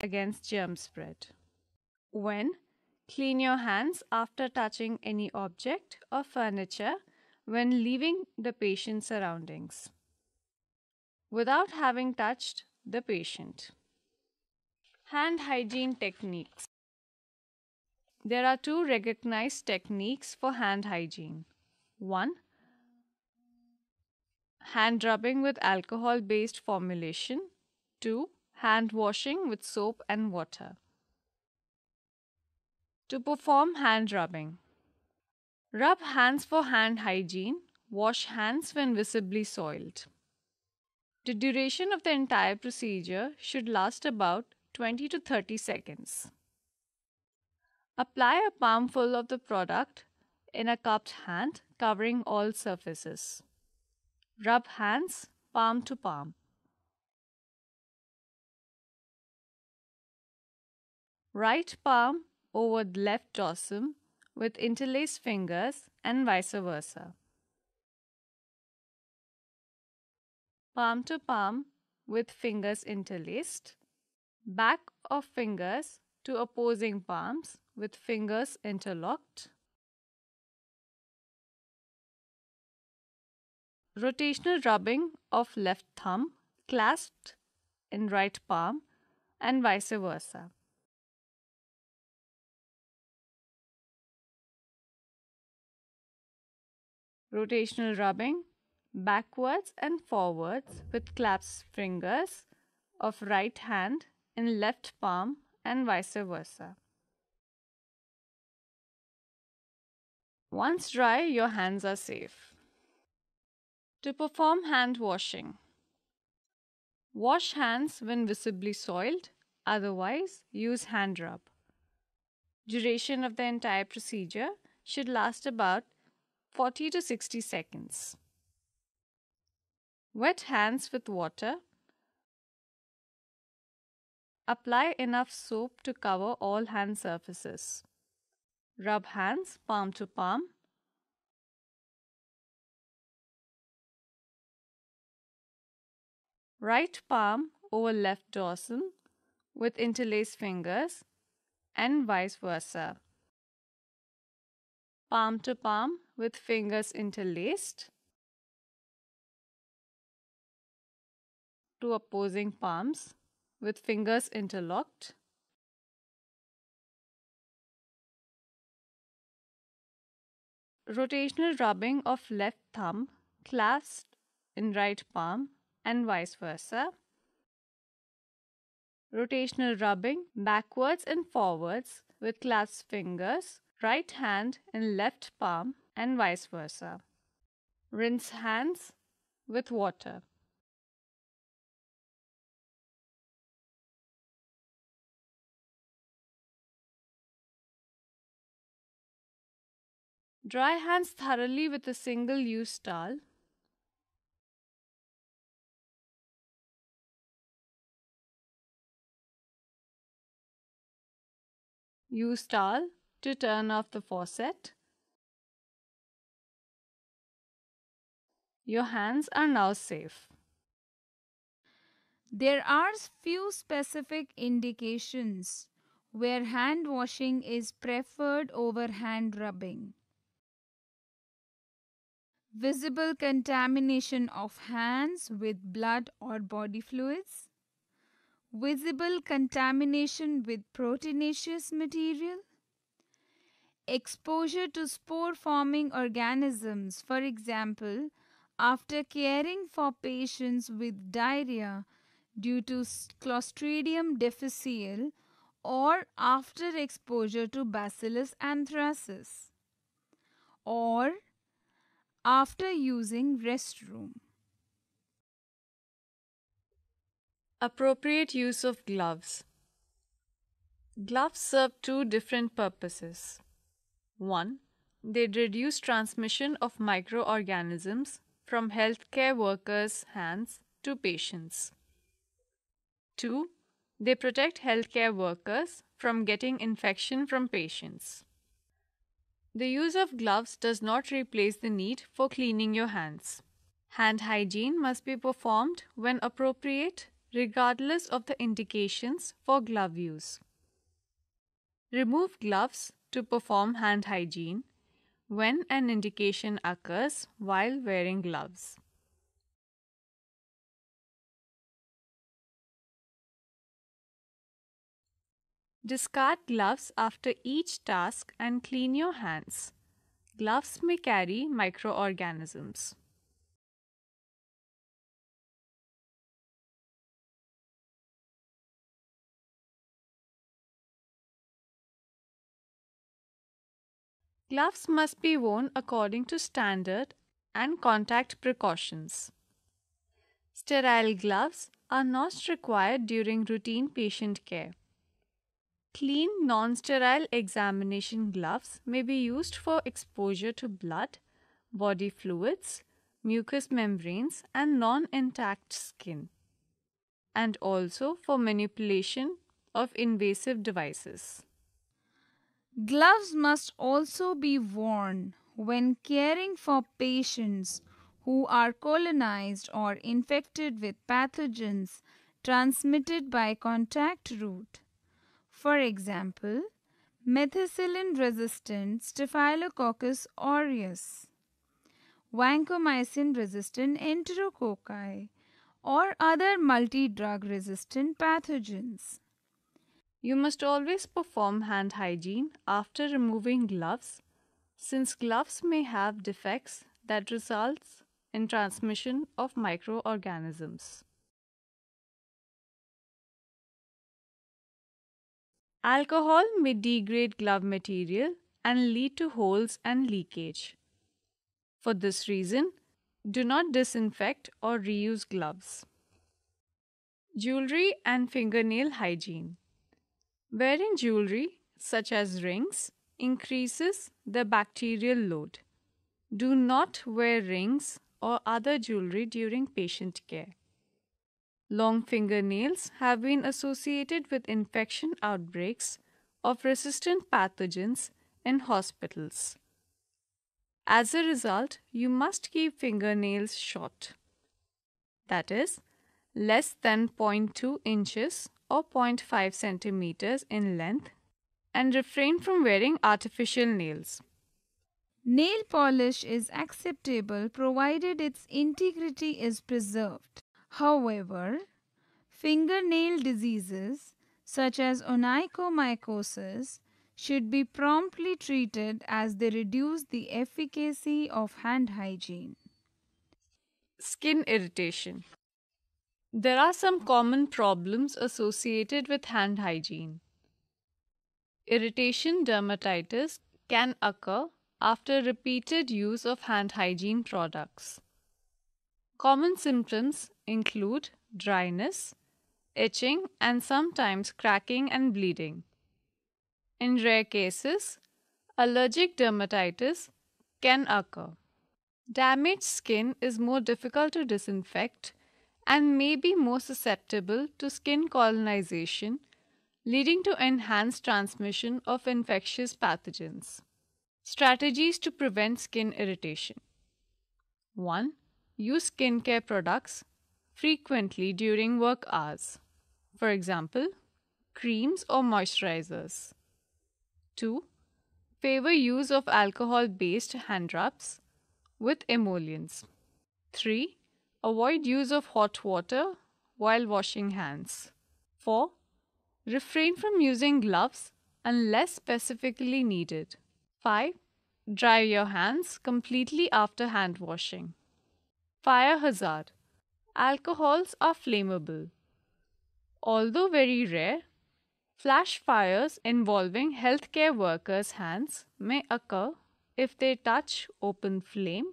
against germ spread. When Clean your hands after touching any object or furniture when leaving the patient's surroundings without having touched the patient. Hand hygiene techniques. There are two recognized techniques for hand hygiene. One, hand rubbing with alcohol based formulation. Two, hand washing with soap and water. To perform hand rubbing, rub hands for hand hygiene, wash hands when visibly soiled. The duration of the entire procedure should last about 20 to 30 seconds. Apply a palmful of the product in a cupped hand covering all surfaces. Rub hands palm to palm. right palm over left dorsum with interlaced fingers and vice versa. Palm to palm with fingers interlaced, back of fingers to opposing palms with fingers interlocked. Rotational rubbing of left thumb clasped in right palm and vice versa. rotational rubbing backwards and forwards with clasped fingers of right hand in left palm and vice versa. Once dry, your hands are safe. To perform hand washing, wash hands when visibly soiled, otherwise, use hand rub. Duration of the entire procedure should last about 40 to 60 seconds. Wet hands with water. Apply enough soap to cover all hand surfaces. Rub hands palm to palm. Right palm over left dorsum with interlaced fingers and vice versa palm to palm with fingers interlaced to opposing palms with fingers interlocked. Rotational rubbing of left thumb clasped in right palm and vice versa. Rotational rubbing backwards and forwards with clasped fingers right hand in left palm and vice versa. Rinse hands with water. Dry hands thoroughly with a single use towel. Use towel to turn off the faucet. Your hands are now safe. There are few specific indications where hand washing is preferred over hand rubbing. Visible contamination of hands with blood or body fluids. Visible contamination with proteinaceous material exposure to spore forming organisms. For example, after caring for patients with diarrhea due to Clostridium difficile or after exposure to Bacillus anthracis or after using restroom. Appropriate use of gloves. Gloves serve two different purposes. 1. They reduce transmission of microorganisms from healthcare workers' hands to patients. 2. They protect healthcare workers from getting infection from patients. The use of gloves does not replace the need for cleaning your hands. Hand hygiene must be performed when appropriate, regardless of the indications for glove use. Remove gloves to perform hand hygiene when an indication occurs while wearing gloves. Discard gloves after each task and clean your hands. Gloves may carry microorganisms. Gloves must be worn according to standard and contact precautions. Sterile gloves are not required during routine patient care. Clean non sterile examination gloves may be used for exposure to blood, body fluids, mucous membranes, and non intact skin, and also for manipulation of invasive devices. Gloves must also be worn when caring for patients who are colonized or infected with pathogens transmitted by contact route. For example, methicillin resistant Staphylococcus aureus, vancomycin resistant enterococci, or other multi drug resistant pathogens. You must always perform hand hygiene after removing gloves since gloves may have defects that results in transmission of microorganisms. Alcohol may degrade glove material and lead to holes and leakage. For this reason, do not disinfect or reuse gloves. Jewelry and fingernail hygiene. Wearing jewelry, such as rings, increases the bacterial load. Do not wear rings or other jewelry during patient care. Long fingernails have been associated with infection outbreaks of resistant pathogens in hospitals. As a result, you must keep fingernails short, that is, less than 0.2 inches or 0.5 centimeters in length and refrain from wearing artificial nails. Nail polish is acceptable provided its integrity is preserved. However, fingernail diseases such as onychomycosis should be promptly treated as they reduce the efficacy of hand hygiene. Skin irritation. There are some common problems associated with hand hygiene. Irritation dermatitis can occur after repeated use of hand hygiene products. Common symptoms include dryness, itching, and sometimes cracking and bleeding. In rare cases, allergic dermatitis can occur. Damaged skin is more difficult to disinfect and may be more susceptible to skin colonization, leading to enhanced transmission of infectious pathogens. Strategies to prevent skin irritation 1. Use skincare products frequently during work hours, for example, creams or moisturizers. 2. Favor use of alcohol based hand rubs with emollients. 3. Avoid use of hot water while washing hands. 4. Refrain from using gloves unless specifically needed. 5. Dry your hands completely after hand washing. Fire hazard. Alcohols are flammable. Although very rare, flash fires involving healthcare workers' hands may occur if they touch open flame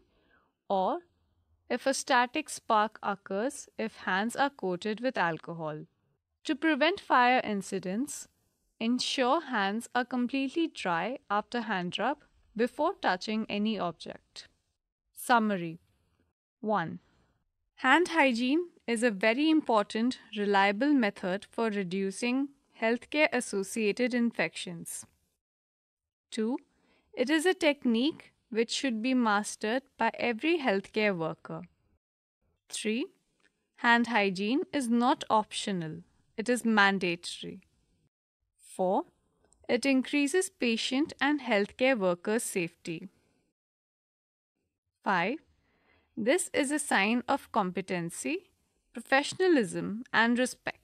or if a static spark occurs if hands are coated with alcohol. To prevent fire incidents, ensure hands are completely dry after hand rub before touching any object. Summary 1. Hand hygiene is a very important, reliable method for reducing healthcare associated infections. 2. It is a technique which should be mastered by every healthcare worker. 3. Hand hygiene is not optional, it is mandatory. 4. It increases patient and healthcare workers' safety. 5. This is a sign of competency, professionalism, and respect.